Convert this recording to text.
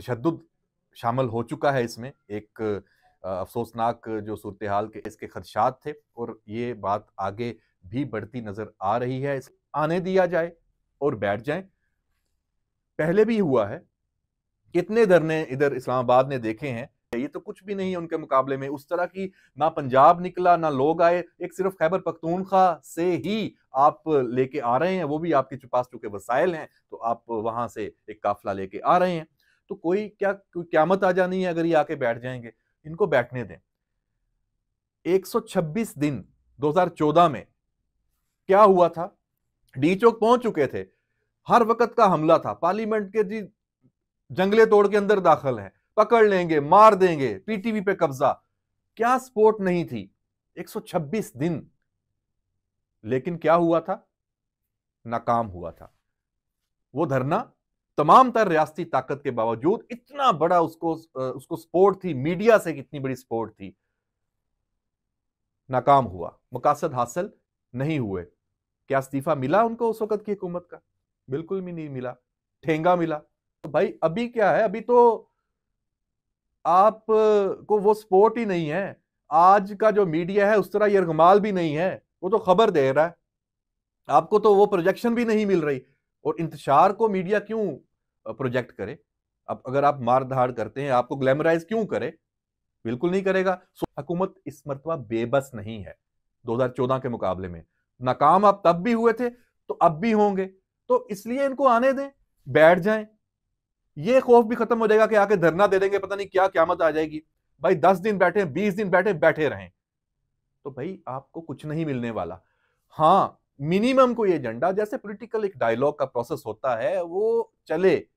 तशद शामिल हो चुका है इसमें एक अफसोसनाक जो सूरत हाल के इसके खदशात थे और ये बात आगे भी बढ़ती नज़र आ रही है आने दिया जाए और बैठ जाए पहले भी हुआ है कितने धरने इधर इस्लामाबाद ने देखे हैं ये तो कुछ भी नहीं है उनके मुकाबले में उस तरह की ना पंजाब निकला ना लोग आए एक सिर्फ खैबर पख्तूनखा से ही आप लेके आ रहे हैं वो भी आपके पास चूंकि वसाइल हैं तो आप वहां से एक काफिला लेके आ रहे हैं तो कोई क्या क्यामत आ जानी है अगर ये आके बैठ जाएंगे इनको बैठने दें 126 दिन 2014 में क्या हुआ था डी चौक पहुंच चुके थे हर वक्त का हमला था पार्लियामेंट के जी जंगले तोड़ के अंदर दाखिल है पकड़ लेंगे मार देंगे पीटीवी पे कब्जा क्या सपोर्ट नहीं थी 126 दिन लेकिन क्या हुआ था नाकाम हुआ था वो धरना तमाम तर रियासती ताकत के बावजूद इतना बड़ा उसको उसको सपोर्ट थी मीडिया से कितनी बड़ी सपोर्ट थी नाकाम हुआ मकासद हासिल नहीं हुए क्या इस्तीफा मिला उनको उस वक्त की हुकूमत का बिल्कुल भी नहीं मिला ठेंगा मिला तो भाई अभी क्या है अभी तो आप को वो सपोर्ट ही नहीं है आज का जो मीडिया है उस तरह यरगमाल भी नहीं है वो तो खबर दे रहा है आपको तो वो प्रोजेक्शन भी नहीं मिल रही और इंतजार को मीडिया क्यों प्रोजेक्ट करे अब अगर आप मार धाड़ करते हैं आपको ग्लैमराइज क्यों करे बिल्कुल नहीं करेगा सो हुकूमत इस मरतबा बेबस नहीं है 2014 के मुकाबले में नाकाम आप तब भी हुए थे तो अब भी होंगे तो इसलिए इनको आने दें बैठ जाएं ये खौफ भी खत्म हो जाएगा कि आके धरना दे देंगे पता नहीं क्या क्यामत आ जाएगी भाई दस दिन बैठे बीस दिन बैठे बैठे रहें तो भाई आपको कुछ नहीं मिलने वाला हाँ मिनिमम कोई एजेंडा जैसे पॉलिटिकल एक डायलॉग का प्रोसेस होता है वो चले